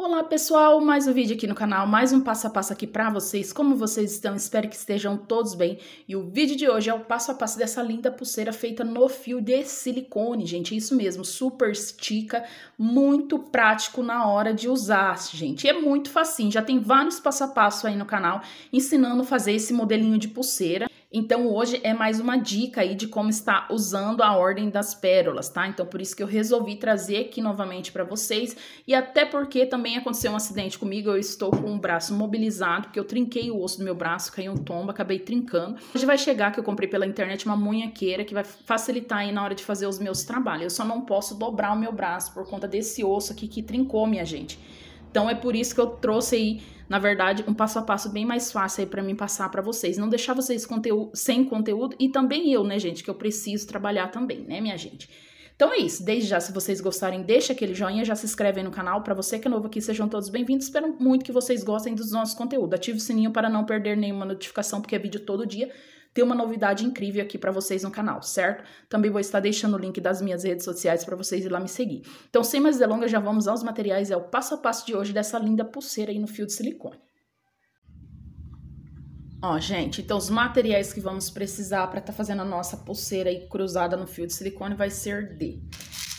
Olá pessoal, mais um vídeo aqui no canal, mais um passo a passo aqui para vocês, como vocês estão, espero que estejam todos bem. E o vídeo de hoje é o passo a passo dessa linda pulseira feita no fio de silicone, gente, isso mesmo, super estica, muito prático na hora de usar, gente, e é muito facinho, já tem vários passo a passo aí no canal ensinando a fazer esse modelinho de pulseira. Então hoje é mais uma dica aí de como está usando a ordem das pérolas, tá? Então por isso que eu resolvi trazer aqui novamente para vocês e até porque também aconteceu um acidente comigo, eu estou com o braço mobilizado, porque eu trinquei o osso do meu braço, caiu um tombo, acabei trincando. Hoje vai chegar que eu comprei pela internet uma munhaqueira que vai facilitar aí na hora de fazer os meus trabalhos. Eu só não posso dobrar o meu braço por conta desse osso aqui que trincou, minha gente. Então é por isso que eu trouxe aí, na verdade, um passo a passo bem mais fácil aí para mim passar para vocês, não deixar vocês conteúdo, sem conteúdo e também eu, né, gente, que eu preciso trabalhar também, né, minha gente. Então é isso, desde já, se vocês gostarem, deixa aquele joinha, já se inscreve aí no canal. Para você que é novo aqui, sejam todos bem-vindos. Espero muito que vocês gostem dos nossos conteúdos. Ative o sininho para não perder nenhuma notificação, porque é vídeo todo dia tem uma novidade incrível aqui para vocês no canal, certo? Também vou estar deixando o link das minhas redes sociais para vocês ir lá me seguir. Então, sem mais delongas, já vamos aos materiais, é o passo a passo de hoje dessa linda pulseira aí no fio de silicone. Ó, gente, então os materiais que vamos precisar para estar tá fazendo a nossa pulseira aí cruzada no fio de silicone vai ser de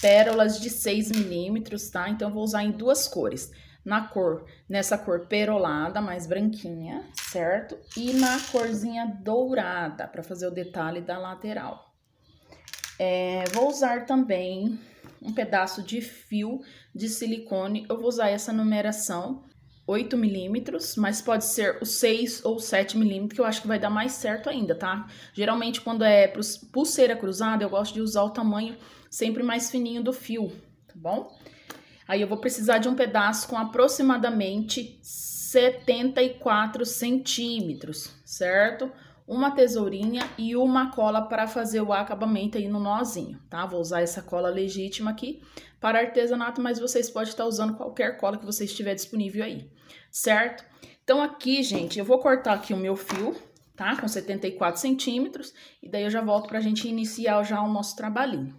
pérolas de 6 milímetros, tá? Então, eu vou usar em duas cores na cor, nessa cor perolada, mais branquinha, certo? E na corzinha dourada, para fazer o detalhe da lateral. É, vou usar também um pedaço de fio de silicone, eu vou usar essa numeração 8 milímetros, mas pode ser o 6 ou 7 milímetros, que eu acho que vai dar mais certo ainda, tá? Geralmente, quando é pulseira cruzada, eu gosto de usar o tamanho sempre mais fininho do fio, tá bom? Aí eu vou precisar de um pedaço com aproximadamente 74 centímetros, certo? Uma tesourinha e uma cola para fazer o acabamento aí no nozinho, tá? Vou usar essa cola legítima aqui para artesanato, mas vocês podem estar usando qualquer cola que você estiver disponível aí, certo? Então, aqui, gente, eu vou cortar aqui o meu fio, tá? Com 74 centímetros, e daí eu já volto para a gente iniciar já o nosso trabalhinho.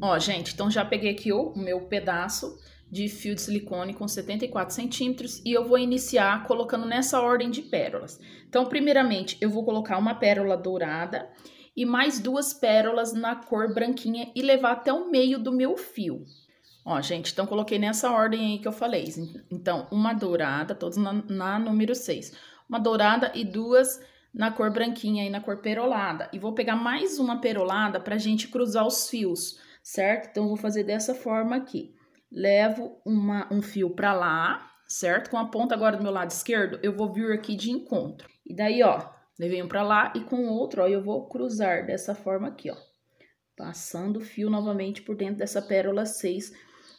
Ó, gente, então já peguei aqui o meu pedaço de fio de silicone com 74 centímetros e eu vou iniciar colocando nessa ordem de pérolas. Então, primeiramente, eu vou colocar uma pérola dourada e mais duas pérolas na cor branquinha e levar até o meio do meu fio. Ó, gente, então coloquei nessa ordem aí que eu falei. Então, uma dourada, todas na, na número 6. Uma dourada e duas na cor branquinha e na cor perolada. E vou pegar mais uma perolada pra gente cruzar os fios certo? Então, vou fazer dessa forma aqui. Levo uma, um fio pra lá, certo? Com a ponta agora do meu lado esquerdo, eu vou vir aqui de encontro. E daí, ó, levei um pra lá e com o outro, ó, eu vou cruzar dessa forma aqui, ó. Passando o fio novamente por dentro dessa pérola 6,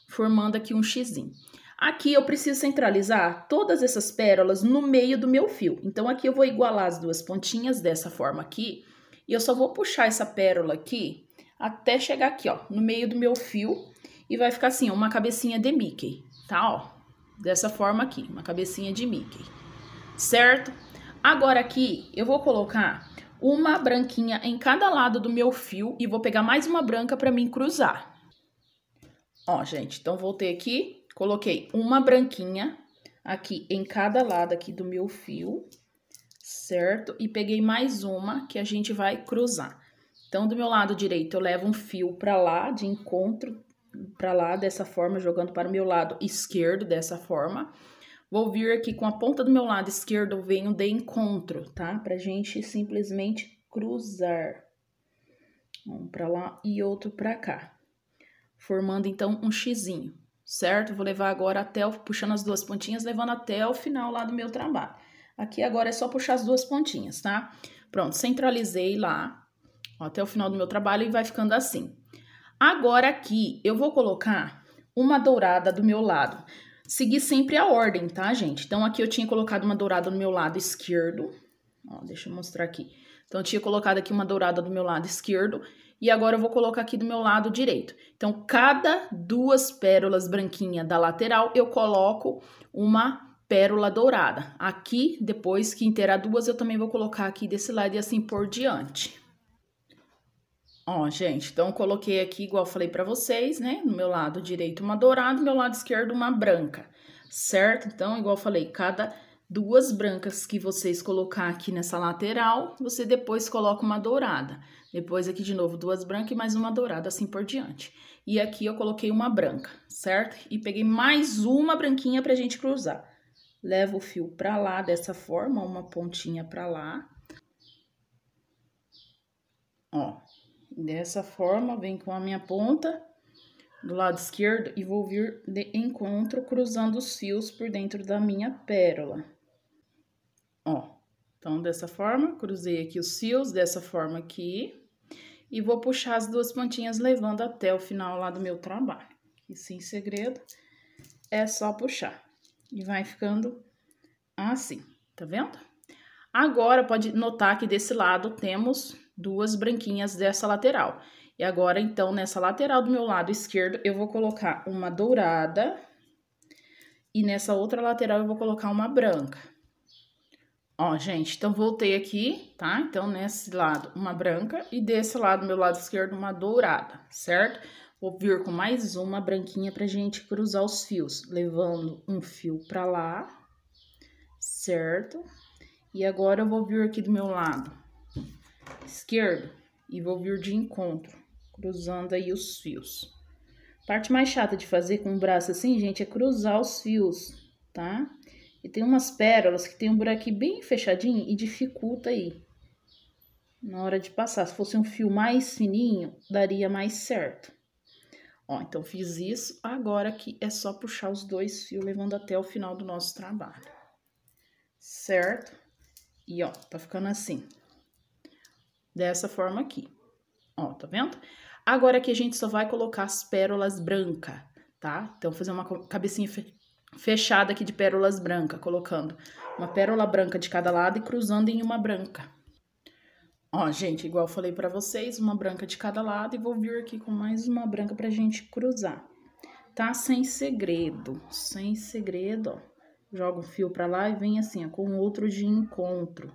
formando aqui um xizinho. Aqui eu preciso centralizar todas essas pérolas no meio do meu fio. Então, aqui eu vou igualar as duas pontinhas dessa forma aqui. E eu só vou puxar essa pérola aqui até chegar aqui, ó, no meio do meu fio e vai ficar assim, uma cabecinha de Mickey, tá, ó? Dessa forma aqui, uma cabecinha de Mickey, certo? Agora aqui eu vou colocar uma branquinha em cada lado do meu fio e vou pegar mais uma branca para mim cruzar. Ó, gente, então voltei aqui, coloquei uma branquinha aqui em cada lado aqui do meu fio, certo? E peguei mais uma que a gente vai cruzar. Então, do meu lado direito, eu levo um fio para lá, de encontro para lá, dessa forma, jogando para o meu lado esquerdo, dessa forma. Vou vir aqui com a ponta do meu lado esquerdo, venho de encontro, tá? Pra gente simplesmente cruzar. Um para lá e outro para cá. Formando, então, um xizinho, certo? Vou levar agora até, o, puxando as duas pontinhas, levando até o final lá do meu trabalho. Aqui agora é só puxar as duas pontinhas, tá? Pronto, centralizei lá, até o final do meu trabalho e vai ficando assim. Agora aqui eu vou colocar uma dourada do meu lado. Seguir sempre a ordem, tá, gente? Então aqui eu tinha colocado uma dourada no meu lado esquerdo. Ó, deixa eu mostrar aqui. Então eu tinha colocado aqui uma dourada do meu lado esquerdo e agora eu vou colocar aqui do meu lado direito. Então cada duas pérolas branquinhas da lateral eu coloco uma pérola dourada. Aqui, depois que inteirar duas, eu também vou colocar aqui desse lado e assim por diante. Ó, gente, então coloquei aqui, igual falei para vocês, né? No meu lado direito uma dourada, no meu lado esquerdo uma branca, certo? Então, igual falei, cada duas brancas que vocês colocar aqui nessa lateral, você depois coloca uma dourada. Depois aqui de novo duas brancas e mais uma dourada, assim por diante. E aqui eu coloquei uma branca, certo? E peguei mais uma branquinha pra gente cruzar. Levo o fio pra lá dessa forma, uma pontinha pra lá. Ó, Dessa forma, vem com a minha ponta do lado esquerdo e vou vir de encontro cruzando os fios por dentro da minha pérola. Ó, então dessa forma, cruzei aqui os fios, dessa forma aqui, e vou puxar as duas pontinhas levando até o final lá do meu trabalho. E sem segredo, é só puxar. E vai ficando assim, tá vendo? Agora, pode notar que desse lado temos duas branquinhas dessa lateral. E agora, então, nessa lateral do meu lado esquerdo, eu vou colocar uma dourada e nessa outra lateral eu vou colocar uma branca. Ó, gente, então voltei aqui, tá? Então, nesse lado, uma branca e desse lado, meu lado esquerdo, uma dourada, certo? Vou vir com mais uma branquinha pra gente cruzar os fios, levando um fio pra lá, certo? E agora eu vou vir aqui do meu lado esquerdo e vou vir de encontro, cruzando aí os fios. Parte mais chata de fazer com o braço assim, gente, é cruzar os fios, tá? E tem umas pérolas que tem um buraquinho bem fechadinho e dificulta aí na hora de passar. Se fosse um fio mais fininho, daria mais certo. Ó, então fiz isso. Agora aqui é só puxar os dois fios, levando até o final do nosso trabalho. Certo? E ó, tá ficando assim dessa forma aqui. Ó, tá vendo? Agora aqui a gente só vai colocar as pérolas branca, tá? Então, fazer uma cabecinha fechada aqui de pérolas branca, colocando uma pérola branca de cada lado e cruzando em uma branca. Ó, gente, igual eu falei pra vocês, uma branca de cada lado e vou vir aqui com mais uma branca pra gente cruzar. Tá sem segredo, sem segredo, ó. Joga um fio pra lá e vem assim, ó, com outro de encontro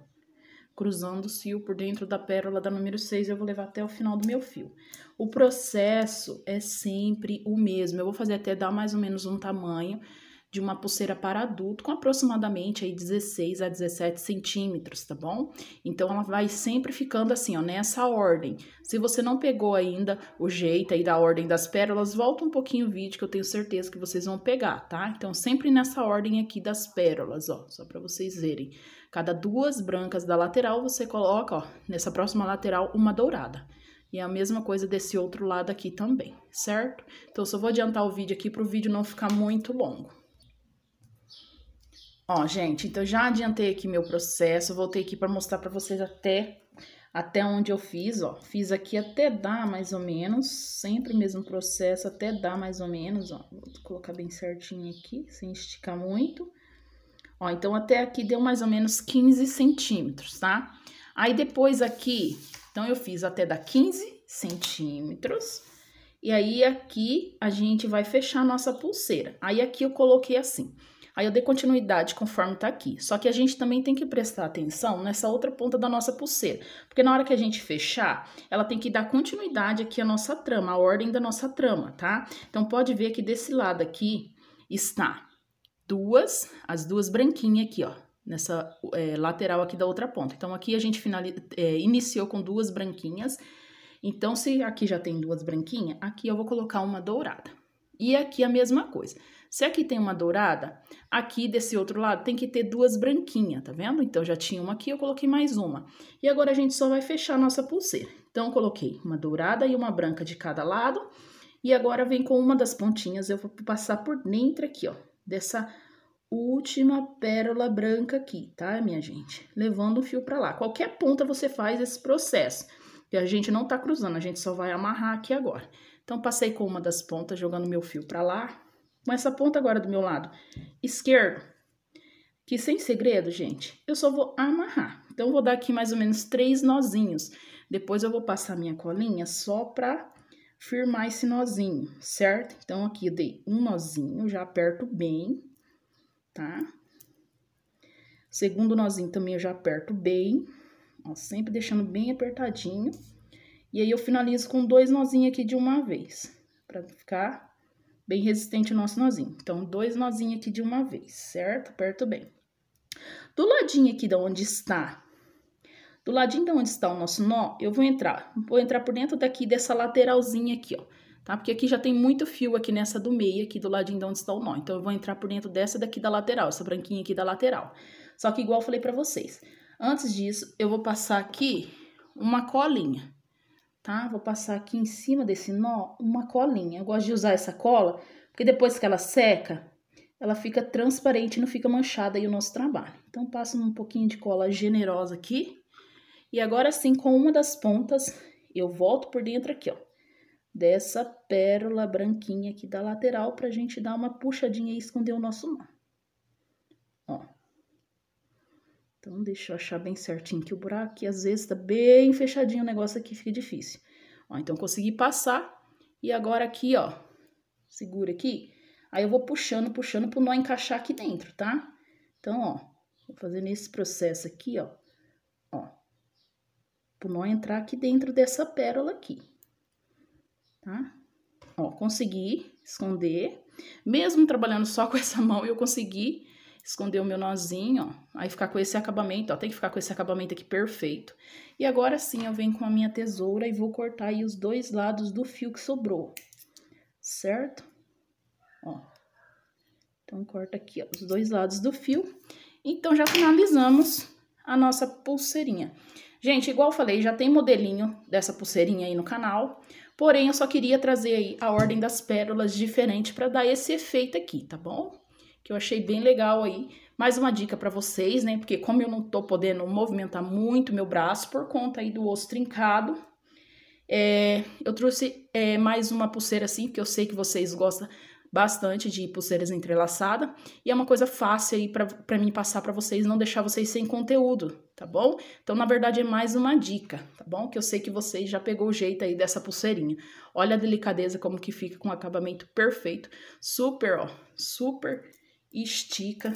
cruzando o fio por dentro da pérola da número 6, eu vou levar até o final do meu fio. O processo é sempre o mesmo, eu vou fazer até dar mais ou menos um tamanho, de uma pulseira para adulto com aproximadamente aí 16 a 17 centímetros, tá bom? Então ela vai sempre ficando assim, ó, nessa ordem. Se você não pegou ainda o jeito aí da ordem das pérolas, volta um pouquinho o vídeo que eu tenho certeza que vocês vão pegar, tá? Então sempre nessa ordem aqui das pérolas, ó, só para vocês verem. Cada duas brancas da lateral você coloca, ó, nessa próxima lateral uma dourada. E a mesma coisa desse outro lado aqui também, certo? Então, eu só vou adiantar o vídeo aqui para o vídeo não ficar muito longo. Ó, gente, então já adiantei aqui meu processo, voltei aqui para mostrar para vocês até até onde eu fiz, ó. Fiz aqui até dar mais ou menos, sempre o mesmo processo, até dar mais ou menos, ó. Vou colocar bem certinho aqui, sem esticar muito. Ó, então até aqui deu mais ou menos 15 centímetros, tá? Aí depois aqui, então eu fiz até dar 15 centímetros. E aí aqui a gente vai fechar a nossa pulseira. Aí aqui eu coloquei assim. Aí eu dei continuidade conforme tá aqui. Só que a gente também tem que prestar atenção nessa outra ponta da nossa pulseira, porque na hora que a gente fechar, ela tem que dar continuidade aqui à nossa trama, a ordem da nossa trama, tá? Então pode ver que desse lado aqui está duas, as duas branquinhas aqui, ó, nessa é, lateral aqui da outra ponta. Então, aqui a gente é, iniciou com duas branquinhas. Então, se aqui já tem duas branquinhas, aqui eu vou colocar uma dourada. E aqui a mesma coisa. Se aqui tem uma dourada, aqui desse outro lado tem que ter duas branquinhas, tá vendo? Então, já tinha uma aqui, eu coloquei mais uma. E agora a gente só vai fechar a nossa pulseira. Então, eu coloquei uma dourada e uma branca de cada lado. E agora vem com uma das pontinhas, eu vou passar por dentro aqui, ó, dessa última pérola branca aqui, tá, minha gente? Levando o fio pra lá. Qualquer ponta você faz esse processo, E a gente não tá cruzando, a gente só vai amarrar aqui agora. Então, passei com uma das pontas, jogando meu fio pra lá, com essa ponta agora do meu lado esquerdo, que sem segredo, gente, eu só vou amarrar. Então, eu vou dar aqui mais ou menos três nozinhos. Depois eu vou passar minha colinha só pra firmar esse nozinho, certo? Então, aqui eu dei um nozinho, já aperto bem, tá? Segundo nozinho também eu já aperto bem, ó, sempre deixando bem apertadinho. E aí, eu finalizo com dois nozinhos aqui de uma vez, pra ficar bem resistente o nosso nozinho. Então, dois nozinhos aqui de uma vez, certo? Aperto bem. Do ladinho aqui de onde está, do ladinho de onde está o nosso nó, eu vou entrar, vou entrar por dentro daqui dessa lateralzinha aqui, ó, tá? Porque aqui já tem muito fio aqui nessa do meio, aqui do ladinho de onde está o nó. Então, eu vou entrar por dentro dessa daqui da lateral, essa branquinha aqui da lateral. Só que igual eu falei pra vocês, antes disso, eu vou passar aqui uma colinha, tá? Vou passar aqui em cima desse nó uma colinha. Eu gosto de usar essa cola, porque depois que ela seca, ela fica transparente, e não fica manchada aí o nosso trabalho. Então, passo um pouquinho de cola generosa aqui. E agora sim, com uma das pontas, eu volto por dentro aqui, ó. Dessa pérola branquinha aqui da lateral, pra gente dar uma puxadinha e esconder o nosso nó. Ó, então, deixa eu achar bem certinho que o buraco aqui, às vezes, tá bem fechadinho o negócio aqui, fica difícil. Ó, então, consegui passar. E agora aqui, ó, segura aqui. Aí, eu vou puxando, puxando pro nó encaixar aqui dentro, tá? Então, ó, vou fazer nesse processo aqui, ó, ó. Pro nó entrar aqui dentro dessa pérola aqui, tá? Ó, consegui esconder. Mesmo trabalhando só com essa mão, eu consegui esconder o meu nozinho, ó, aí ficar com esse acabamento, ó, tem que ficar com esse acabamento aqui perfeito. E agora sim, eu venho com a minha tesoura e vou cortar aí os dois lados do fio que sobrou, certo? Ó, então corta aqui ó, os dois lados do fio. Então, já finalizamos a nossa pulseirinha. Gente, igual eu falei, já tem modelinho dessa pulseirinha aí no canal, porém eu só queria trazer aí a ordem das pérolas diferente para dar esse efeito aqui, tá bom? que eu achei bem legal aí. Mais uma dica para vocês, né? Porque como eu não tô podendo movimentar muito meu braço por conta aí do osso trincado, é, eu trouxe é, mais uma pulseira assim, porque eu sei que vocês gostam bastante de pulseiras entrelaçadas. E é uma coisa fácil aí para mim passar para vocês, não deixar vocês sem conteúdo, tá bom? Então, na verdade, é mais uma dica, tá bom? Que eu sei que vocês já pegou o jeito aí dessa pulseirinha. Olha a delicadeza como que fica com o acabamento perfeito. Super, ó, super estica,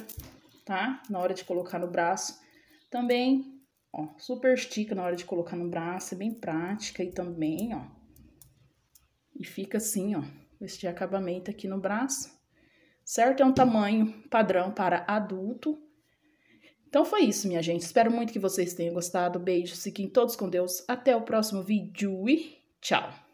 tá? Na hora de colocar no braço. Também, ó, super estica na hora de colocar no braço, é bem prática e também, ó. E fica assim, ó, este acabamento aqui no braço, certo? É um tamanho padrão para adulto. Então foi isso, minha gente. Espero muito que vocês tenham gostado. Beijos, fiquem todos com Deus. Até o próximo vídeo e tchau!